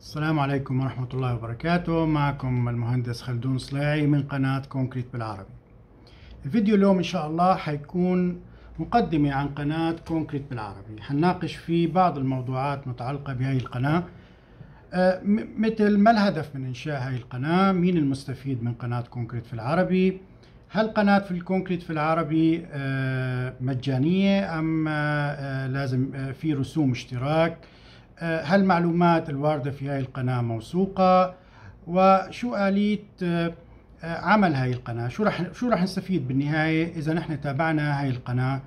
السلام عليكم ورحمة الله وبركاته معكم المهندس خلدون صلاعي من قناة كونكريت بالعربي الفيديو اليوم إن شاء الله حيكون مقدمة عن قناة كونكريت بالعربي حنناقش فيه بعض الموضوعات متعلقة بهذه القناة آه، مثل ما الهدف من إنشاء هذه القناة مين المستفيد من قناة كونكريت في العربي هل قناة في الكونكريت في العربي مجانية أم آه، آه، لازم في رسوم اشتراك هل آه، معلومات الواردة في هذه القناة موثوقة وشو آلية آه، عمل هاي القناة شو رح, شو رح نستفيد بالنهاية إذا نحن تابعنا هاي القناة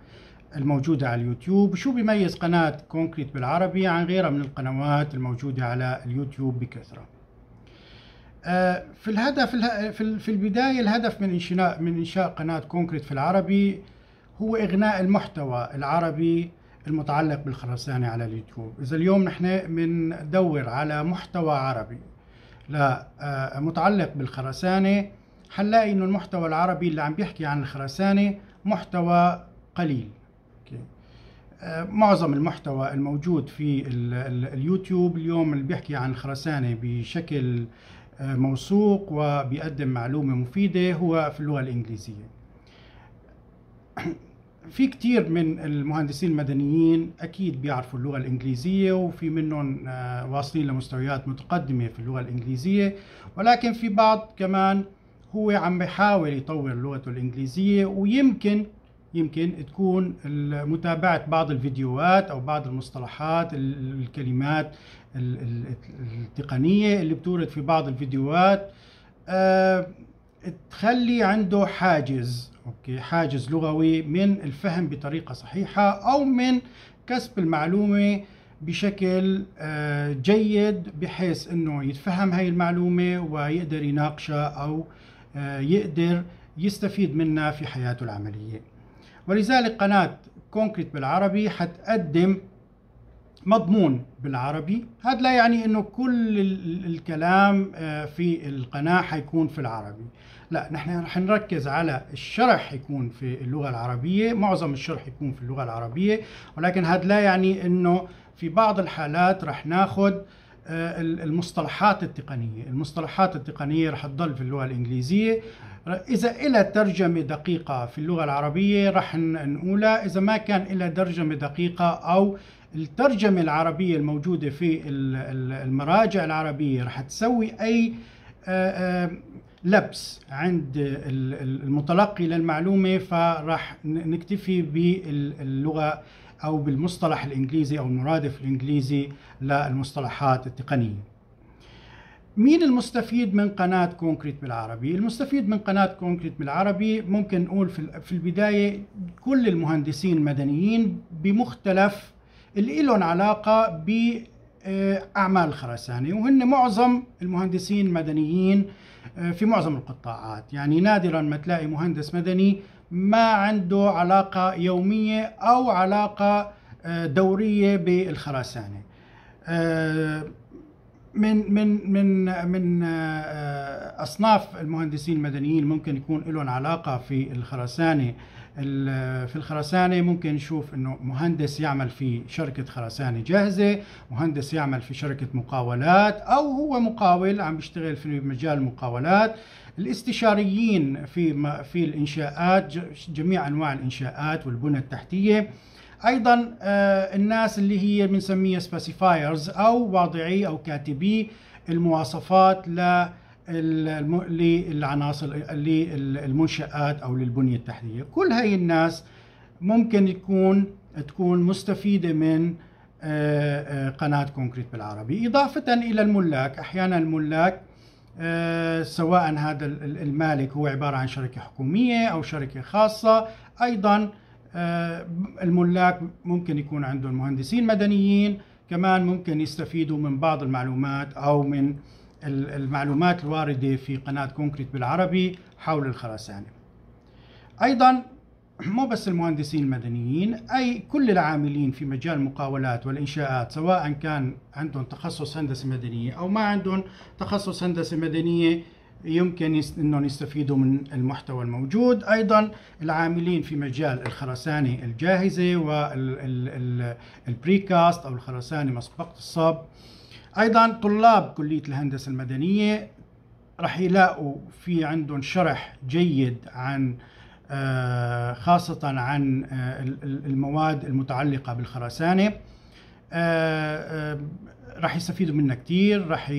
الموجودة على اليوتيوب شو بيميز قناة كونكريت بالعربي عن غيرها من القنوات الموجودة على اليوتيوب بكثرة آه، في الهدف في البداية الهدف من إنشاء من إنشاء قناة كونكريت في العربي هو إغناء المحتوى العربي المتعلق بالخرسانة على اليوتيوب إذا اليوم نحن بندور على محتوى عربي لا آه، متعلق بالخرسانة حنلاقي إنه المحتوى العربي اللي عم بيحكي عن الخرسانة محتوى قليل آه، معظم المحتوى الموجود في اليوتيوب اليوم اللي بيحكي عن الخرسانة بشكل آه، موثوق وبيقدم معلومة مفيدة هو في اللغة الإنجليزية في كتير من المهندسين المدنيين أكيد بيعرفوا اللغة الإنجليزية وفي منهم آه، واصلين لمستويات متقدمة في اللغة الإنجليزية ولكن في بعض كمان هو عم بحاول يطور لغته الإنجليزية ويمكن يمكن تكون متابعة بعض الفيديوهات أو بعض المصطلحات الكلمات التقنية اللي بتورد في بعض الفيديوهات آه، تخلي عنده حاجز اوكي حاجز لغوي من الفهم بطريقه صحيحه او من كسب المعلومه بشكل آه، جيد بحيث انه يتفهم هاي المعلومه ويقدر يناقشها او آه، يقدر يستفيد منها في حياته العمليه ولذلك قناه كونكريت بالعربي حتقدم مضمون بالعربي هذا لا يعني انه كل الكلام آه، في القناة حيكون في العربي لا نحن رح نركز على الشرح يكون في اللغة العربية معظم الشرح يكون في اللغة العربية ولكن هذا لا يعني انه في بعض الحالات رح ناخذ آه، المصطلحات التقنية المصطلحات التقنية رح تضل في اللغة الإنجليزية إذا إلى ترجمة دقيقة في اللغة العربية رح نقولها إذا ما كان إلى ترجمة دقيقة أو الترجمة العربية الموجودة في المراجع العربية رح تسوي أي آه، آه، لبس عند المتلقي للمعلومة فراح نكتفي باللغة أو بالمصطلح الإنجليزي أو المرادف الإنجليزي للمصطلحات التقنية مين المستفيد من قناة كونكريت بالعربي؟ المستفيد من قناة كونكريت بالعربي ممكن نقول في البداية كل المهندسين المدنيين بمختلف اللي لهم علاقة بأعمال خرسانة وهن معظم المهندسين المدنيين آه، في معظم القطاعات يعني نادرا ما تلاقي مهندس مدني ما عنده علاقة يومية أو علاقة آه، دورية بالخرسانة آه، من من من من آه، اصناف المهندسين المدنيين ممكن يكون لهم علاقه في الخرسانه في الخرسانه ممكن نشوف انه مهندس يعمل في شركه خرسانه جاهزه، مهندس يعمل في شركه مقاولات او هو مقاول عم بيشتغل في مجال المقاولات، الاستشاريين في في الانشاءات جميع انواع الانشاءات والبنى التحتيه ايضا آه، الناس اللي هي بنسميها سبيسيفايرز او واضعي او كاتبي المواصفات للعناصر للمنشات او للبنيه التحتيه كل هاي الناس ممكن يكون تكون مستفيده من آه، آه، قناه كونكريت بالعربي اضافه الى الملاك احيانا الملاك سواء هذا المالك هو عباره عن شركه حكوميه او شركه خاصه ايضا آه، الملاك ممكن يكون عندهم مهندسين مدنيين كمان ممكن يستفيدوا من بعض المعلومات أو من المعلومات الواردة في قناة كونكريت بالعربي حول الخرسانة أيضا مو بس المهندسين المدنيين أي كل العاملين في مجال المقاولات والإنشاءات سواء كان عندهم تخصص هندسة مدنية أو ما عندهم تخصص هندسة مدنية يمكن انهم يستفيدوا من المحتوى الموجود ايضا العاملين في مجال الخرسانه الجاهزه والبريكاست او الخرسانه مسبقه الصب ايضا طلاب كليه الهندسه المدنيه رح يلاقوا في عندهم شرح جيد عن آه، خاصة عن آه، المواد المتعلقة بالخرسانة آه، رح يستفيدوا منها كتير رح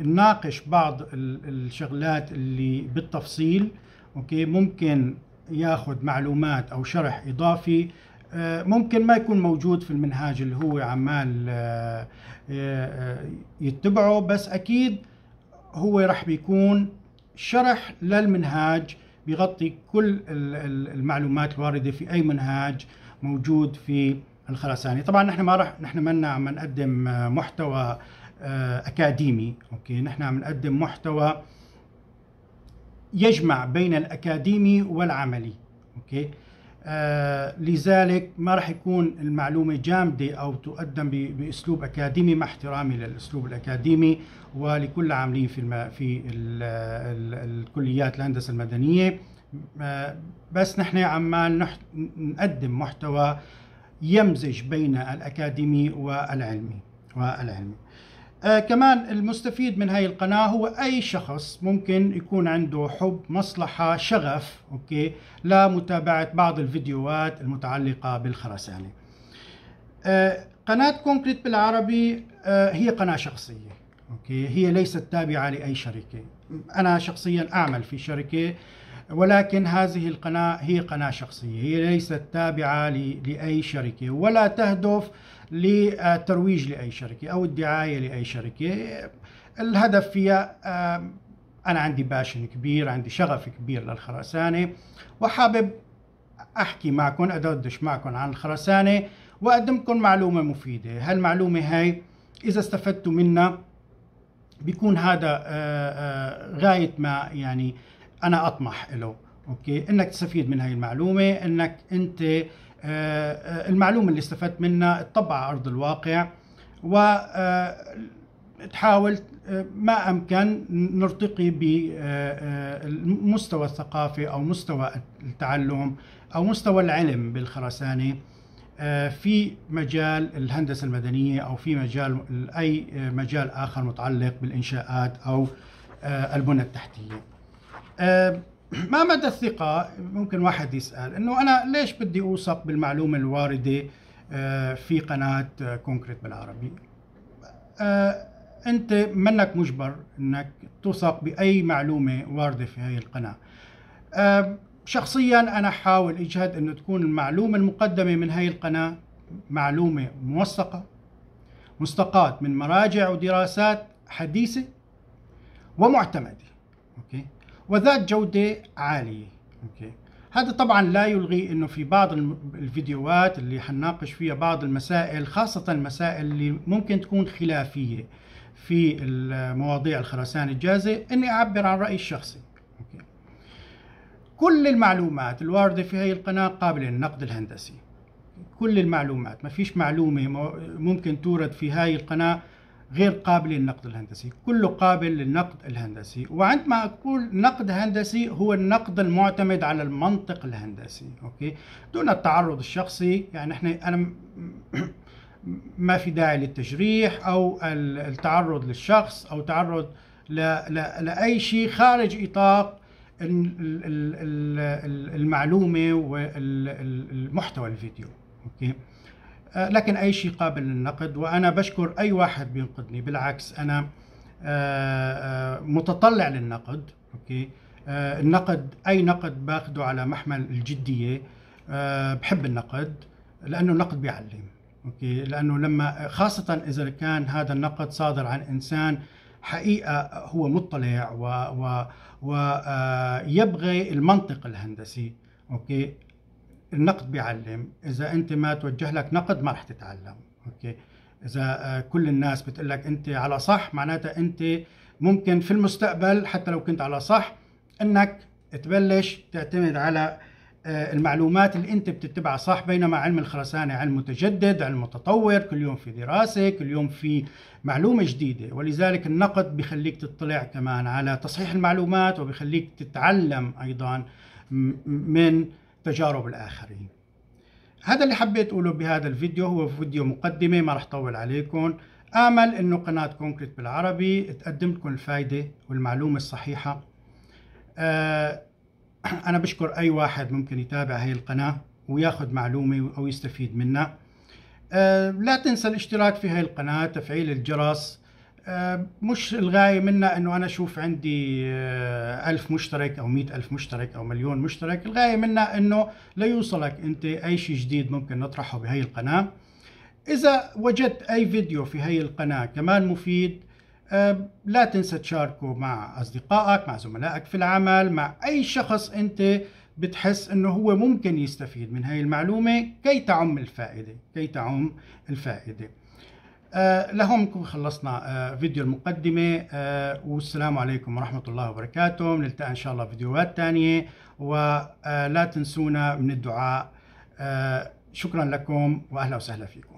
نناقش بعض الشغلات اللي بالتفصيل اوكي ممكن ياخذ معلومات او شرح اضافي آه، ممكن ما يكون موجود في المنهاج اللي هو عمال آه، آه، يتبعه بس اكيد هو راح بيكون شرح للمنهاج بيغطي كل المعلومات الوارده في اي منهاج موجود في الخرساني طبعا نحن ما راح نحن منا عم نقدم محتوى آه، اكاديمي اوكي نحن عم نقدم محتوى يجمع بين الاكاديمي والعملي اوكي آه لذلك ما راح يكون المعلومة جامدة أو تقدم بأسلوب أكاديمي مع احترامي للأسلوب الأكاديمي ولكل العاملين في الم... في ال... ال... الكليات الهندسة المدنية آه بس نحن عمال نح... نقدم محتوى يمزج بين الأكاديمي والعلمي والعلمي آه كمان المستفيد من هاي القناة هو أي شخص ممكن يكون عنده حب مصلحة شغف أوكي لمتابعة بعض الفيديوهات المتعلقة بالخرسانة آه قناة كونكريت بالعربي آه هي قناة شخصية أوكي هي ليست تابعة لأي شركة أنا شخصيا أعمل في شركة ولكن هذه القناة هي قناة شخصية هي ليست تابعة لأي شركة ولا تهدف للترويج لأي شركة أو الدعاية لأي شركة الهدف فيها أنا عندي باشن كبير عندي شغف كبير للخرسانة وحابب أحكي معكم أدردش معكم عن الخرسانة وأقدمكم معلومة مفيدة هالمعلومة هاي إذا استفدتوا منها بيكون هذا غاية ما يعني انا اطمح له اوكي انك تستفيد من هاي المعلومه انك انت آه، آه، المعلومه اللي استفدت منها تطبع على ارض الواقع و آه، تحاول ما امكن نرتقي بمستوى الثقافي او مستوى التعلم او مستوى العلم بالخرسانه في مجال الهندسه المدنيه او في مجال اي مجال اخر متعلق بالانشاءات او البنى التحتيه. آه، ما مدى الثقة ممكن واحد يسأل أنه أنا ليش بدي أوثق بالمعلومة الواردة آه، في قناة كونكريت بالعربي آه، أنت منك مجبر أنك توثق بأي معلومة واردة في هذه القناة شخصيا أنا حاول أجهد أنه تكون المعلومة المقدمة من هذه القناة معلومة موثقة مستقاة من مراجع ودراسات حديثة ومعتمدة أوكي وذات جودة عالية أوكي. هذا طبعا لا يلغي انه في بعض الفيديوهات اللي حنناقش فيها بعض المسائل خاصة المسائل اللي ممكن تكون خلافية في المواضيع الخرسانة الجازة اني اعبر عن رأيي الشخصي أوكي. كل المعلومات الواردة في هذه القناة قابلة للنقد الهندسي كل المعلومات ما فيش معلومة ممكن تورد في هاي القناة غير قابل للنقد الهندسي كله قابل للنقد الهندسي وعندما أقول نقد هندسي هو النقد المعتمد على المنطق الهندسي أوكي دون التعرض الشخصي يعني احنا أنا ما في داعي للتجريح أو التعرض للشخص أو تعرض لا لا لأي شيء خارج إطاق المعلومة والمحتوى الفيديو أوكي آه، لكن أي شيء قابل للنقد وأنا بشكر أي واحد بينقدني بالعكس أنا آه، آه، متطلع للنقد أوكي النقد أي نقد باخده على محمل الجدية بحب النقد لأنه النقد بيعلم أوكي لأنه لما خاصة إذا كان هذا النقد صادر عن إنسان حقيقة هو مطلع ويبغي و... و... المنطق الهندسي أوكي النقد بيعلم اذا انت ما توجه لك نقد ما رح تتعلم اوكي اذا آه، كل الناس بتقول لك انت على صح معناتها انت ممكن في المستقبل حتى لو كنت على صح انك تبلش تعتمد على آه، المعلومات اللي انت بتتبعها صح بينما علم الخرسانة علم متجدد علم متطور كل يوم في دراسة كل يوم في معلومة جديدة ولذلك النقد بخليك تطلع كمان على تصحيح المعلومات وبخليك تتعلم أيضا من تجارب الآخرين هذا اللي حبيت أقوله بهذا الفيديو هو فيديو مقدمة ما رح طول عليكم آمل أنه قناة كونكريت بالعربي تقدم لكم الفائدة والمعلومة الصحيحة آه أنا بشكر أي واحد ممكن يتابع هاي القناة وياخذ معلومة أو يستفيد منها آه لا تنسى الاشتراك في هاي القناة تفعيل الجرس آه، مش الغاية منا أنه أنا أشوف عندي آه، ألف مشترك أو مئة ألف مشترك أو مليون مشترك الغاية منا أنه لا يوصلك أنت أي شيء جديد ممكن نطرحه بهي القناة إذا وجدت أي فيديو في هي القناة كمان مفيد آه، لا تنسى تشاركه مع أصدقائك مع زملائك في العمل مع أي شخص أنت بتحس أنه هو ممكن يستفيد من هاي المعلومة كي تعم الفائدة كي تعم الفائدة آه، لهم نكون خلصنا آه، فيديو المقدمة آه، والسلام عليكم ورحمة الله وبركاته نلتقي إن شاء الله فيديوهات تانية ولا تنسونا من الدعاء شكرا لكم وأهلا وسهلا فيكم